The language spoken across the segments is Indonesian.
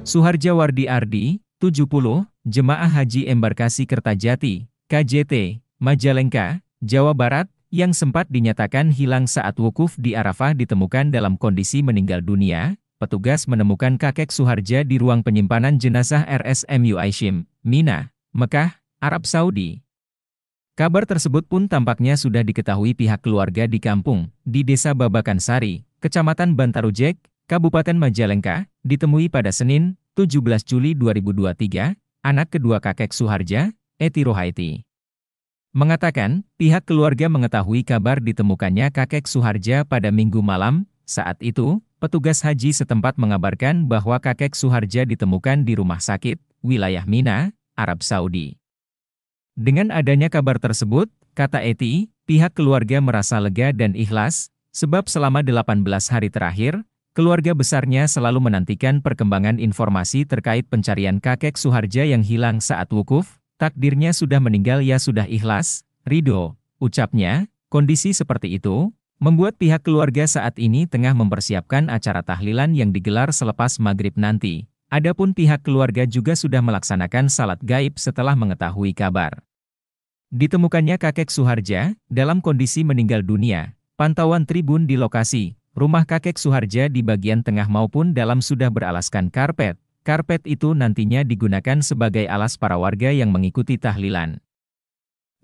Suharjawardi Ardi, 70, Jemaah Haji Embarkasi Kertajati, KJT, Majalengka, Jawa Barat, yang sempat dinyatakan hilang saat wukuf di Arafah ditemukan dalam kondisi meninggal dunia, petugas menemukan kakek Suharja di ruang penyimpanan jenazah RSMU Aishim, Mina, Mekah, Arab Saudi. Kabar tersebut pun tampaknya sudah diketahui pihak keluarga di kampung, di desa Babakan Sari, kecamatan Bantarujek, Kabupaten Majalengka, ditemui pada Senin, 17 Juli 2023, anak kedua kakek Suharja, Eti Rohaiti. Mengatakan, pihak keluarga mengetahui kabar ditemukannya kakek Suharja pada minggu malam, saat itu, petugas haji setempat mengabarkan bahwa kakek Suharja ditemukan di rumah sakit, wilayah Mina, Arab Saudi. Dengan adanya kabar tersebut, kata Eti, pihak keluarga merasa lega dan ikhlas, sebab selama 18 hari terakhir, Keluarga besarnya selalu menantikan perkembangan informasi terkait pencarian kakek Suharja yang hilang saat wukuf, takdirnya sudah meninggal ya sudah ikhlas, ridho, ucapnya, kondisi seperti itu, membuat pihak keluarga saat ini tengah mempersiapkan acara tahlilan yang digelar selepas maghrib nanti. Adapun pihak keluarga juga sudah melaksanakan salat gaib setelah mengetahui kabar. Ditemukannya kakek Suharja, dalam kondisi meninggal dunia, pantauan tribun di lokasi, Rumah kakek Suharja di bagian tengah maupun dalam sudah beralaskan karpet. Karpet itu nantinya digunakan sebagai alas para warga yang mengikuti tahlilan.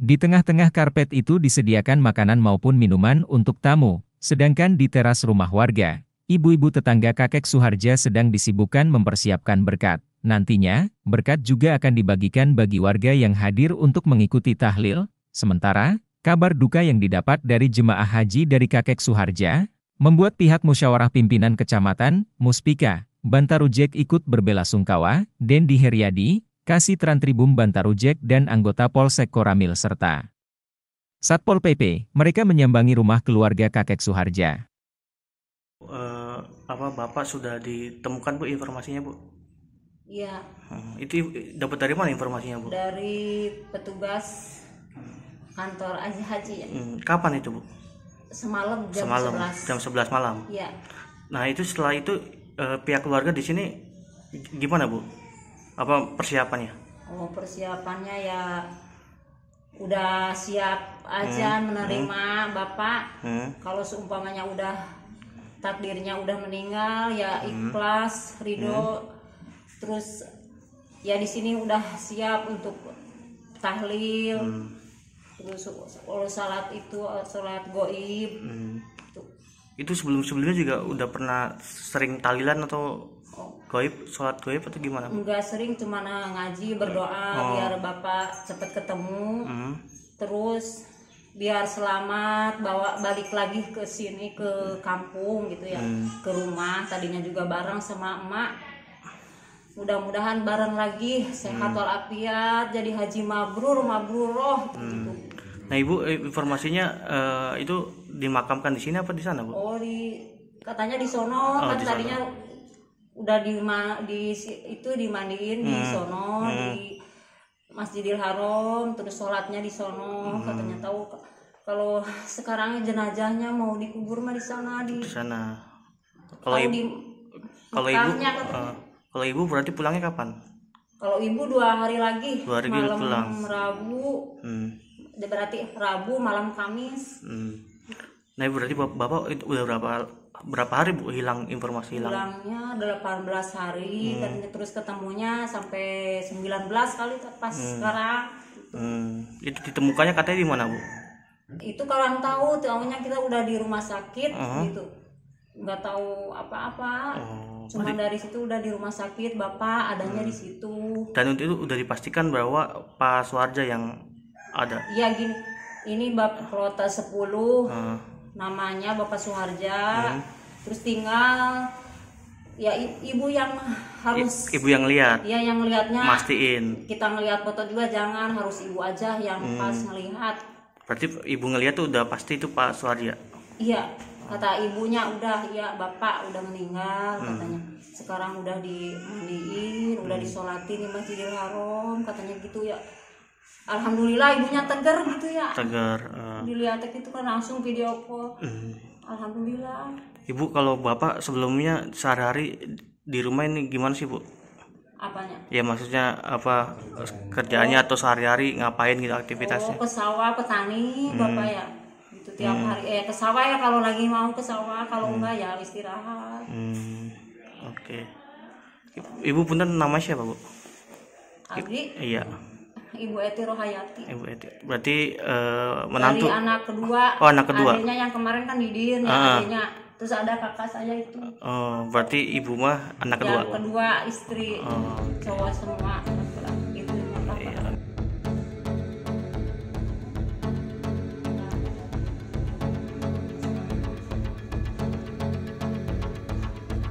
Di tengah-tengah karpet itu disediakan makanan maupun minuman untuk tamu, sedangkan di teras rumah warga, ibu-ibu tetangga kakek Suharja sedang disibukkan mempersiapkan berkat. Nantinya, berkat juga akan dibagikan bagi warga yang hadir untuk mengikuti tahlil. Sementara, kabar duka yang didapat dari jemaah haji dari kakek Suharja, Membuat pihak musyawarah pimpinan kecamatan, Muspika, Bantarujek ikut berbela sungkawa, Dendi Heriadi, Kasih Trantribum Bantarujek dan anggota Polsek Koramil serta Satpol PP, mereka menyambangi rumah keluarga kakek Suharja. Uh, apa Bapak sudah ditemukan Bu informasinya Bu? Iya. Hmm, itu dapat dari mana informasinya Bu? Dari petugas hmm. kantor Haji. Ya? Hmm, kapan itu Bu? semalam jam semalam, 11 jam 11 malam ya. nah itu setelah itu eh, pihak keluarga di sini gimana bu apa persiapannya oh persiapannya ya udah siap aja hmm. menerima hmm. bapak hmm. kalau seumpamanya udah takdirnya udah meninggal ya hmm. ikhlas hmm. ridho hmm. terus ya di sini udah siap untuk tahlil hmm kalau salat itu eh, salat goib hmm. itu sebelum sebelumnya juga udah pernah sering talilan atau goib salat goib atau gimana enggak sering cuma eh, ngaji berdoa oh. biar bapak cepet ketemu hmm. terus biar selamat bawa balik lagi ke sini ke kampung gitu ya hmm. ke rumah tadinya juga bareng sama emak mudah-mudahan bareng lagi sehat hmm. walafiat jadi haji mabrur mabruroh gitu. hmm. gitu Nah ibu eh, informasinya uh, itu dimakamkan di sini apa di sana bu? Oh di katanya di sono oh, kan di tadinya udah di di itu dimandiin hmm. di sono hmm. di Masjidil Haram terus sholatnya di sono hmm. katanya tahu kalau sekarang jenazahnya mau dikubur mah di sana di, di sana. Kalau ibu kalau ibu uh, kalau ibu berarti pulangnya kapan? Kalau ibu dua hari lagi. Dua hari malam pulang. Rabu. Hmm berarti Rabu malam Kamis hmm. nah berarti bapak, bapak itu udah berapa berapa hari bu hilang informasi hilang hilangnya 18 hari hmm. dan terus ketemunya sampai 19 kali pas hmm. sekarang hmm. itu ditemukannya katanya di mana bu itu kalian tahu tahunya kita udah di rumah sakit uh -huh. gitu nggak tahu apa-apa oh, cuma dari situ udah di rumah sakit bapak adanya hmm. di situ dan untuk itu udah dipastikan bahwa Pak Suarja yang ada ya gini ini bapak Rota 10 hmm. namanya bapak Suharja hmm. terus tinggal ya ibu yang harus ibu yang lihat ya yang lihatnya mastiin kita ngelihat foto juga jangan harus ibu aja yang hmm. pas ngelihat berarti ibu ngelihat tuh udah pasti itu pak Suharja iya kata ibunya udah ya bapak udah meninggal hmm. katanya sekarang udah dimandiin hmm. udah disolatin di masjidil haram katanya gitu ya alhamdulillah ibunya tegar gitu ya tegar uh. dilihat itu kan langsung video call Uh. alhamdulillah ibu kalau bapak sebelumnya sehari-hari di rumah ini gimana sih bu apanya ya maksudnya apa kerjaannya oh. atau sehari-hari ngapain gitu aktivitasnya oh ke petani hmm. bapak ya Itu tiap hmm. hari eh ke ya kalau lagi mau ke kalau hmm. enggak ya istirahat hmm. oke okay. ibu punten nama siapa bu Agri iya Ibu Eti Rohayati. Ibu Eti. Berarti uh, menantu. Dari anak kedua. Oh, anak kedua. Adiknya yang kemarin kan Didin, uh. adiknya. Terus ada kakak saya itu. Oh, berarti ibu mah anak kedua. Yang kedua istri. Oh, Cowok semua. Itu iya.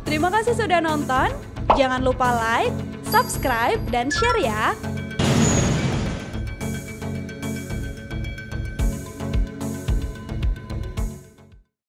Terima kasih sudah nonton. Jangan lupa like, subscribe, dan share ya.